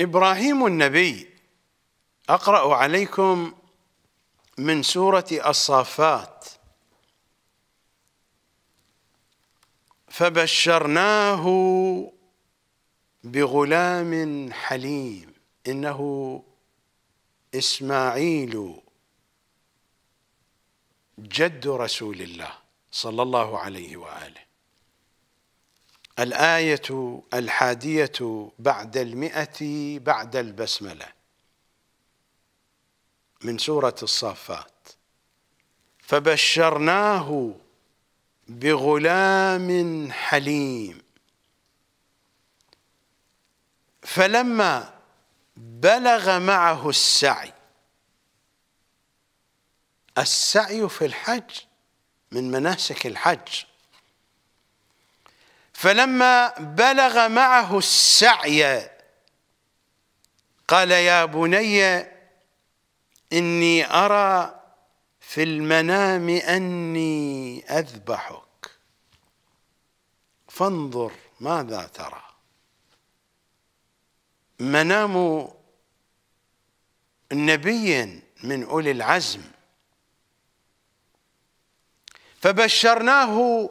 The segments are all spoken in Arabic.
إبراهيم النبي أقرأ عليكم من سورة الصافات فبشرناه بغلام حليم إنه إسماعيل جد رسول الله صلى الله عليه وآله الآية الحادية بعد المئة بعد البسملة من سورة الصافات فبشرناه بغلام حليم فلما بلغ معه السعي السعي في الحج من مناسك الحج فلما بلغ معه السعي قال يا بني إني أرى في المنام أني أذبحك فانظر ماذا ترى منام نبي من أولي العزم فبشرناه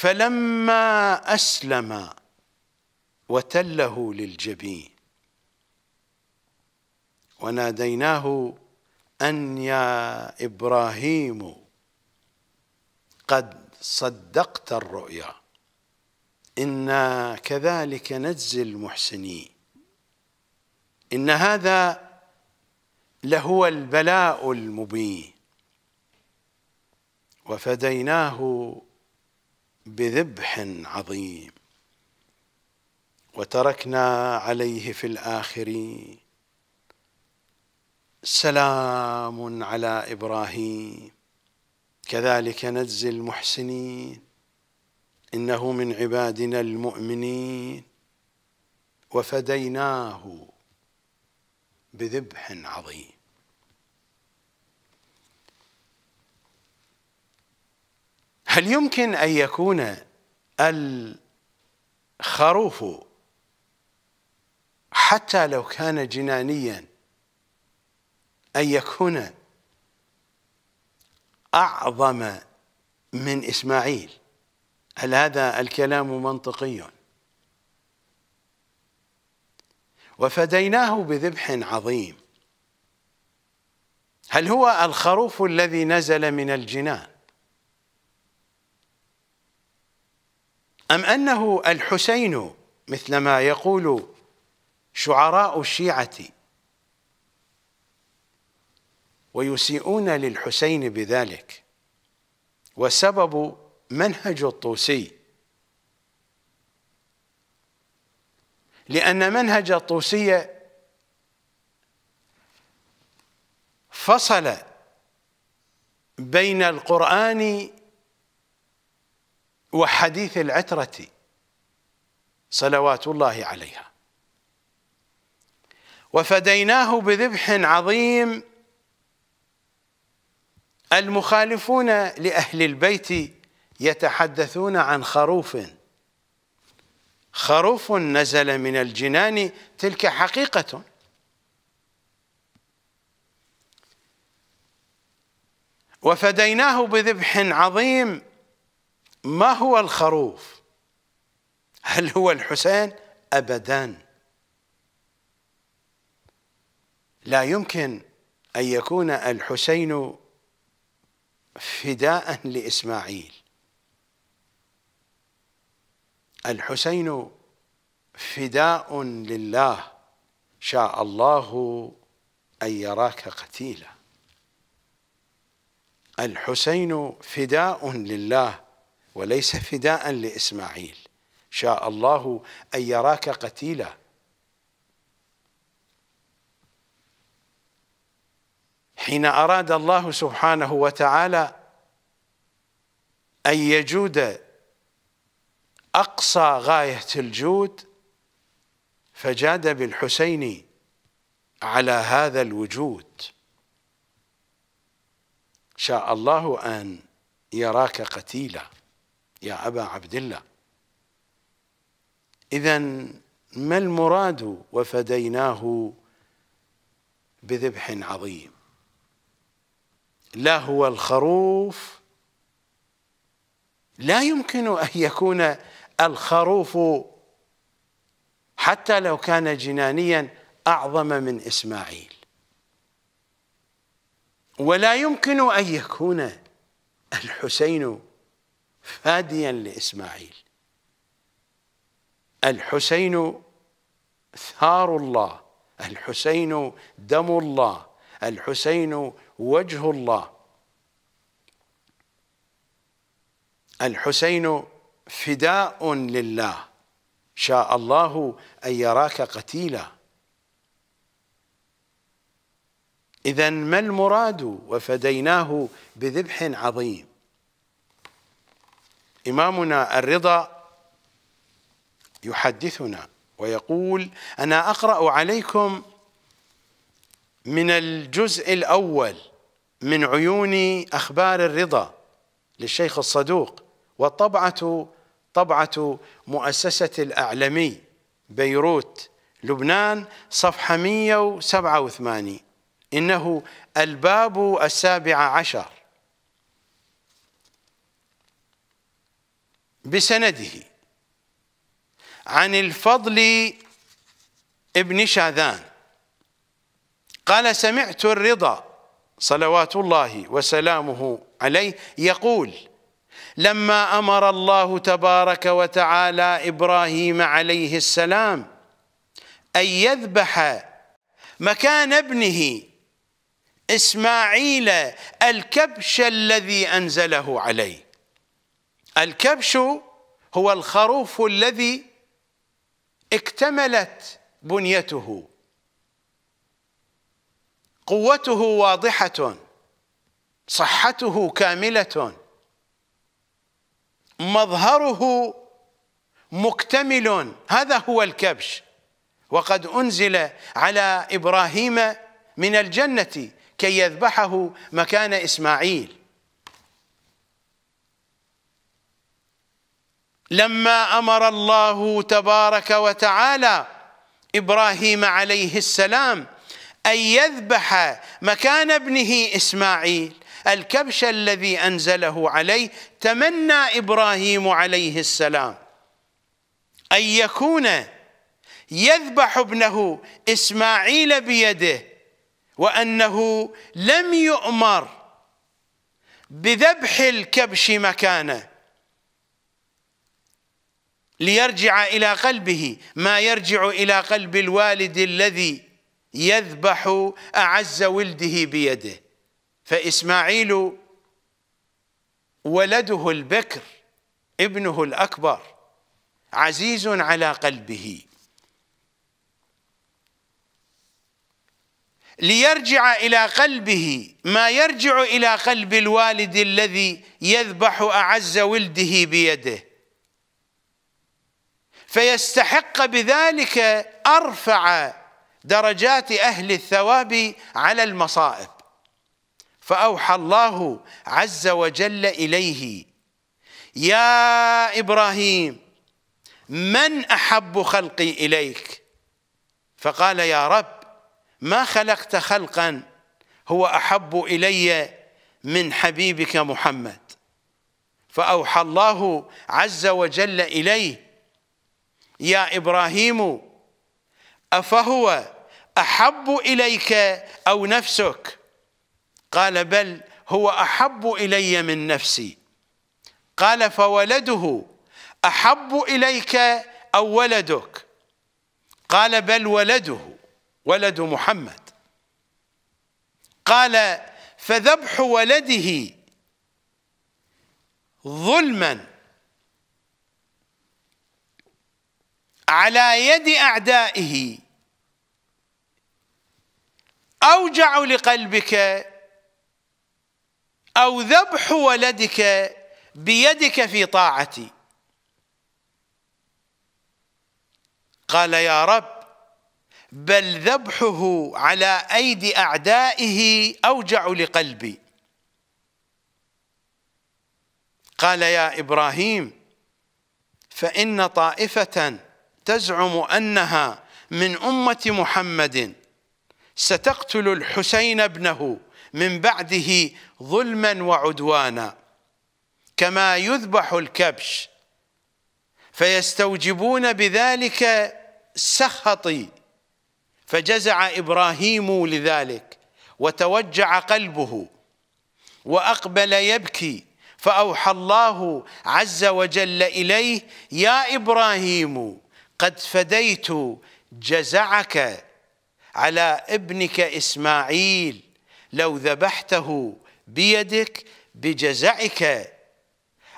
فلما أسلم وتله للجبين وناديناه أن يا إبراهيم قد صدقت الرؤيا إنا كذلك نجزي المحسنين إن هذا لهو البلاء المبين وفديناه بذبح عظيم وتركنا عليه في الآخرين سلام على إبراهيم كذلك نجزي المحسنين إنه من عبادنا المؤمنين وفديناه بذبح عظيم هل يمكن أن يكون الخروف حتى لو كان جنانيا أن يكون أعظم من إسماعيل هل هذا الكلام منطقي وفديناه بذبح عظيم هل هو الخروف الذي نزل من الجنان أم أنه الحسين مثلما يقول شعراء الشيعة ويسيئون للحسين بذلك والسبب منهج الطوسي لأن منهج الطوسي فصل بين القرآن وحديث العترة صلوات الله عليها وفديناه بذبح عظيم المخالفون لأهل البيت يتحدثون عن خروف خروف نزل من الجنان تلك حقيقة وفديناه بذبح عظيم ما هو الخروف هل هو الحسين أبدا لا يمكن أن يكون الحسين فداء لإسماعيل الحسين فداء لله شاء الله أن يراك قتيلا الحسين فداء لله وليس فداء لإسماعيل شاء الله أن يراك قتيلا حين أراد الله سبحانه وتعالى أن يجود أقصى غاية الجود فجاد بالحسين على هذا الوجود شاء الله أن يراك قتيلاً يا أبا عبد الله إذا ما المراد وفديناه بذبح عظيم لا هو الخروف لا يمكن أن يكون الخروف حتى لو كان جنانيا أعظم من إسماعيل ولا يمكن أن يكون الحسين فاديا لإسماعيل الحسين ثار الله الحسين دم الله الحسين وجه الله الحسين فداء لله شاء الله أن يراك قتيلا إذا ما المراد وفديناه بذبح عظيم إمامنا الرضا يحدثنا ويقول أنا أقرأ عليكم من الجزء الأول من عيون أخبار الرضا للشيخ الصدوق والطبعة طبعة مؤسسة الأعلمي بيروت لبنان صفحة 187 إنه الباب السابع عشر بسنده عن الفضل ابن شاذان قال سمعت الرضا صلوات الله وسلامه عليه يقول لما امر الله تبارك وتعالى ابراهيم عليه السلام ان يذبح مكان ابنه اسماعيل الكبش الذي انزله عليه الكبش هو الخروف الذي اكتملت بنيته قوته واضحة صحته كاملة مظهره مكتمل هذا هو الكبش وقد أنزل على إبراهيم من الجنة كي يذبحه مكان إسماعيل لما امر الله تبارك وتعالى ابراهيم عليه السلام ان يذبح مكان ابنه اسماعيل الكبش الذي انزله عليه تمنى ابراهيم عليه السلام ان يكون يذبح ابنه اسماعيل بيده وانه لم يؤمر بذبح الكبش مكانه ليرجع إلى قلبه ما يرجع إلى قلب الوالد الذي يذبح أعز ولده بيده فإسماعيل ولده البكر ابنه الأكبر عزيز على قلبه ليرجع إلى قلبه ما يرجع إلى قلب الوالد الذي يذبح أعز ولده بيده فيستحق بذلك ارفع درجات اهل الثواب على المصائب فاوحى الله عز وجل اليه يا ابراهيم من احب خلقي اليك فقال يا رب ما خلقت خلقا هو احب الي من حبيبك محمد فاوحى الله عز وجل اليه يا إبراهيم أفهو أحب إليك أو نفسك قال بل هو أحب إلي من نفسي قال فولده أحب إليك أو ولدك قال بل ولده ولد محمد قال فذبح ولده ظلما على يد اعدائه اوجع لقلبك او ذبح ولدك بيدك في طاعتي قال يا رب بل ذبحه على ايدي اعدائه اوجع لقلبي قال يا ابراهيم فان طائفه تزعم أنها من أمة محمد ستقتل الحسين ابنه من بعده ظلما وعدوانا كما يذبح الكبش فيستوجبون بذلك سخطي فجزع إبراهيم لذلك وتوجع قلبه وأقبل يبكي فأوحى الله عز وجل إليه يا إبراهيم قد فديت جزعك على ابنك اسماعيل لو ذبحته بيدك بجزعك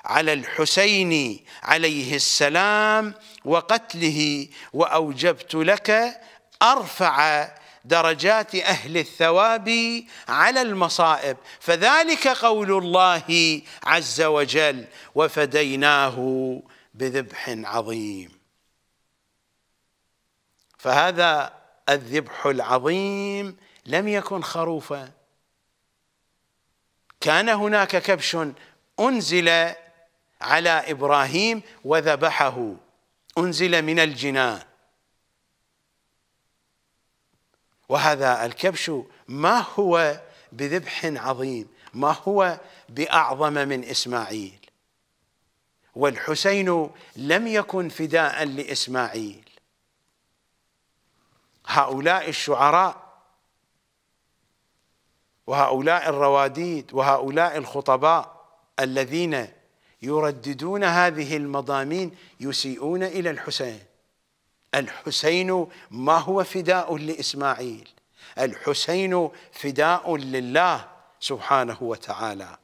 على الحسين عليه السلام وقتله واوجبت لك ارفع درجات اهل الثواب على المصائب فذلك قول الله عز وجل وفديناه بذبح عظيم فهذا الذبح العظيم لم يكن خروفا كان هناك كبش أنزل على إبراهيم وذبحه أنزل من الجنان وهذا الكبش ما هو بذبح عظيم ما هو بأعظم من إسماعيل والحسين لم يكن فداء لإسماعيل هؤلاء الشعراء وهؤلاء الرواديد وهؤلاء الخطباء الذين يرددون هذه المضامين يسيئون الى الحسين الحسين ما هو فداء لاسماعيل الحسين فداء لله سبحانه وتعالى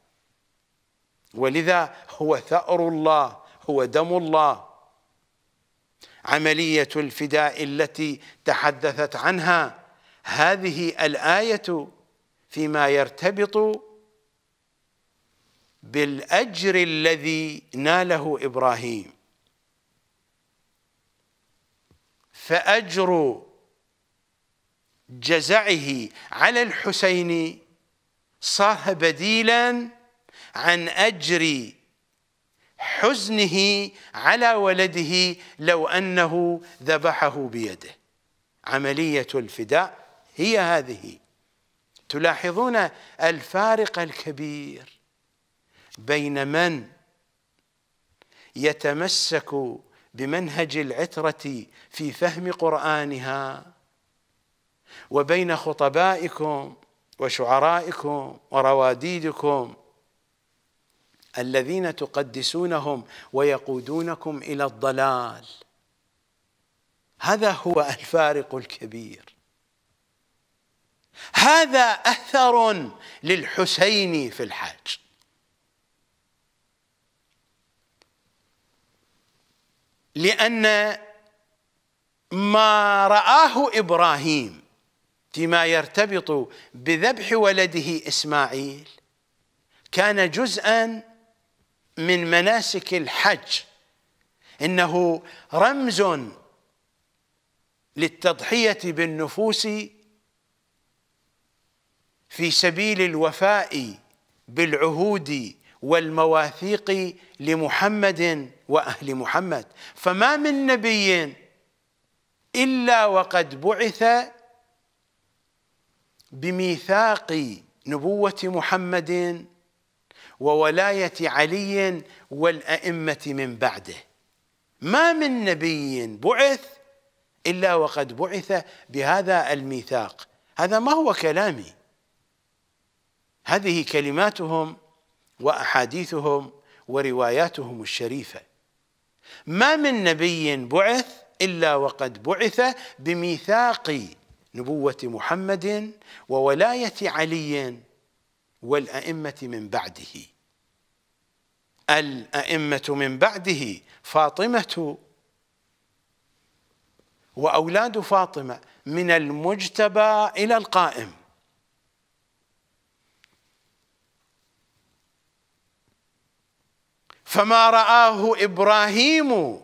ولذا هو ثأر الله هو دم الله عملية الفداء التي تحدثت عنها هذه الآية فيما يرتبط بالأجر الذي ناله إبراهيم فأجر جزعه على الحسين صار بديلا عن أجر حزنه على ولده لو انه ذبحه بيده عمليه الفداء هي هذه تلاحظون الفارق الكبير بين من يتمسك بمنهج العتره في فهم قرانها وبين خطبائكم وشعرائكم ورواديدكم الذين تقدسونهم ويقودونكم الى الضلال هذا هو الفارق الكبير هذا اثر للحسين في الحج لان ما راه ابراهيم فيما يرتبط بذبح ولده اسماعيل كان جزءا من مناسك الحج انه رمز للتضحيه بالنفوس في سبيل الوفاء بالعهود والمواثيق لمحمد واهل محمد فما من نبي الا وقد بعث بميثاق نبوه محمد وولاية علي والأئمة من بعده ما من نبي بعث إلا وقد بعث بهذا الميثاق هذا ما هو كلامي هذه كلماتهم وأحاديثهم ورواياتهم الشريفة ما من نبي بعث إلا وقد بعث بميثاق نبوة محمد وولاية علي والأئمة من بعده الأئمة من بعده فاطمة وأولاد فاطمة من المجتبى إلى القائم فما رآه إبراهيم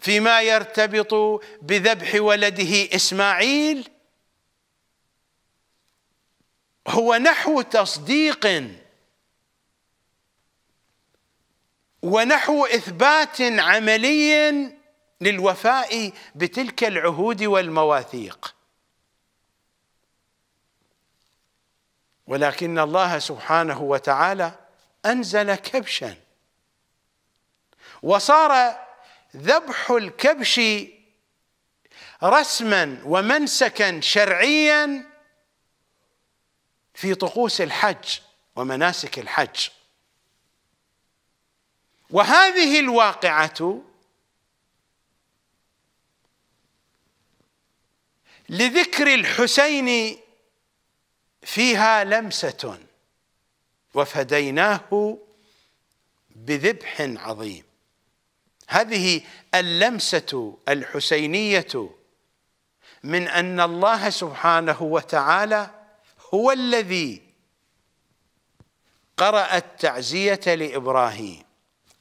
فيما يرتبط بذبح ولده إسماعيل هو نحو تصديق ونحو اثبات عملي للوفاء بتلك العهود والمواثيق ولكن الله سبحانه وتعالى انزل كبشا وصار ذبح الكبش رسما ومنسكا شرعيا في طقوس الحج ومناسك الحج وهذه الواقعه لذكر الحسين فيها لمسه وفديناه بذبح عظيم هذه اللمسه الحسينيه من ان الله سبحانه وتعالى هو الذي قرأ التعزية لإبراهيم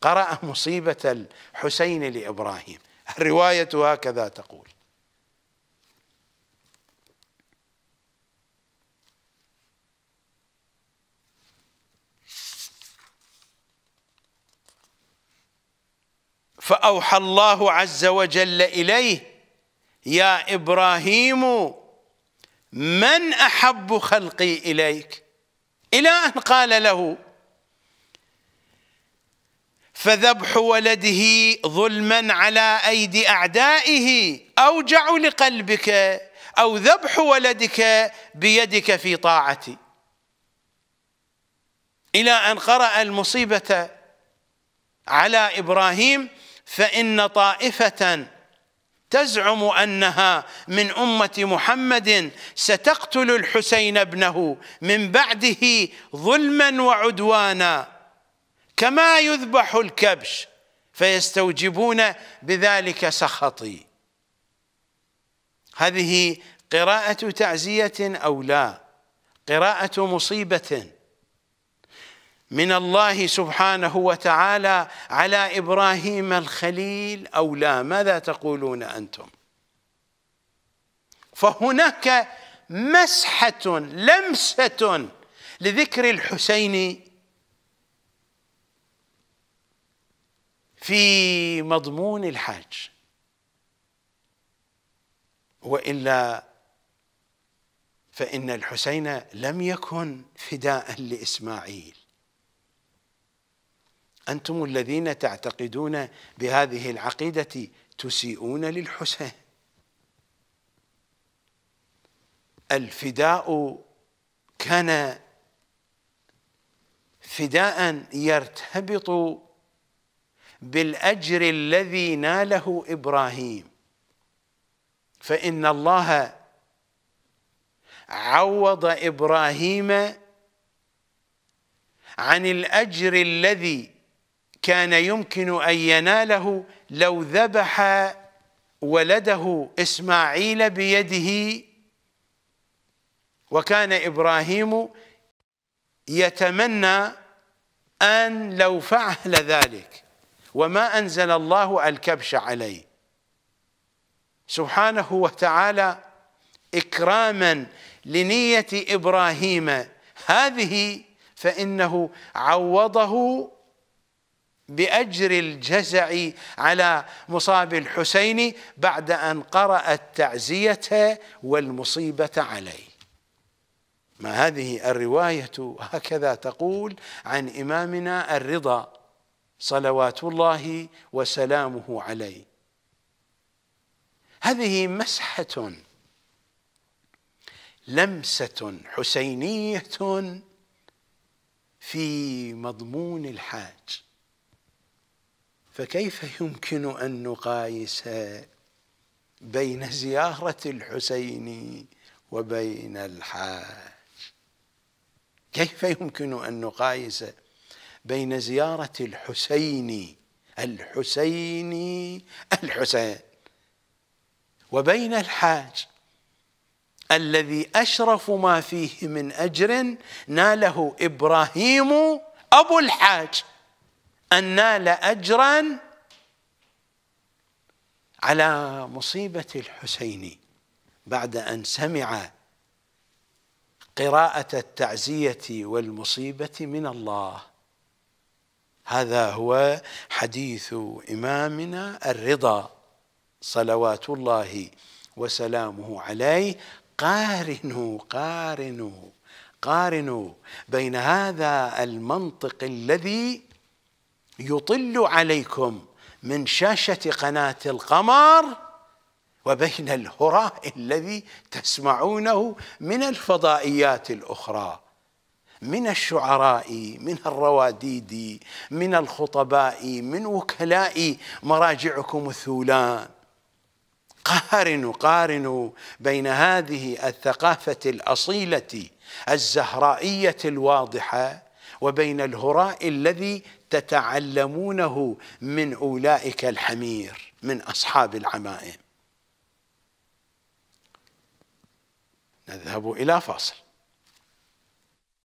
قرأ مصيبة الحسين لإبراهيم الرواية هكذا تقول فأوحى الله عز وجل إليه يا إبراهيم من أحب خلقي إليك إلى أن قال له فذبح ولده ظلما على ايدي اعدائه اوجع لقلبك او ذبح ولدك بيدك في طاعتي الى ان قرا المصيبه على ابراهيم فان طائفه تزعم انها من امه محمد ستقتل الحسين ابنه من بعده ظلما وعدوانا كما يذبح الكبش فيستوجبون بذلك سخطي هذه قراءة تعزية أو لا قراءة مصيبة من الله سبحانه وتعالى على إبراهيم الخليل أو لا ماذا تقولون أنتم فهناك مسحة لمسة لذكر الحسين في مضمون الحاج والا فان الحسين لم يكن فداء لاسماعيل انتم الذين تعتقدون بهذه العقيده تسيئون للحسين الفداء كان فداء يرتبط بالاجر الذي ناله ابراهيم فان الله عوض ابراهيم عن الاجر الذي كان يمكن ان يناله لو ذبح ولده اسماعيل بيده وكان ابراهيم يتمنى ان لو فعل ذلك وما أنزل الله الكبش عليه سبحانه وتعالى إكراما لنية إبراهيم هذه فإنه عوضه بأجر الجزع على مصاب الحسين بعد أن قرأ التعزية والمصيبة عليه ما هذه الرواية هكذا تقول عن إمامنا الرضا صلوات الله وسلامه عليه هذه مسحة لمسة حسينية في مضمون الحاج فكيف يمكن أن نقايس بين زيارة الحسين وبين الحاج كيف يمكن أن نقايس بين زيارة الحسيني الحسيني الحسين وبين الحاج الذي أشرف ما فيه من أجر ناله إبراهيم أبو الحاج أن نال أجرا على مصيبة الحسيني بعد أن سمع قراءة التعزية والمصيبة من الله هذا هو حديث إمامنا الرضا صلوات الله وسلامه عليه قارنوا قارنوا قارنوا بين هذا المنطق الذي يطل عليكم من شاشة قناة القمر وبين الهراء الذي تسمعونه من الفضائيات الأخرى من الشعراء من الرواديد من الخطباء من وكلاء مراجعكم الثولان قارنوا قارنوا بين هذه الثقافة الأصيلة الزهرائية الواضحة وبين الهراء الذي تتعلمونه من أولئك الحمير من أصحاب العمائم نذهب إلى فاصل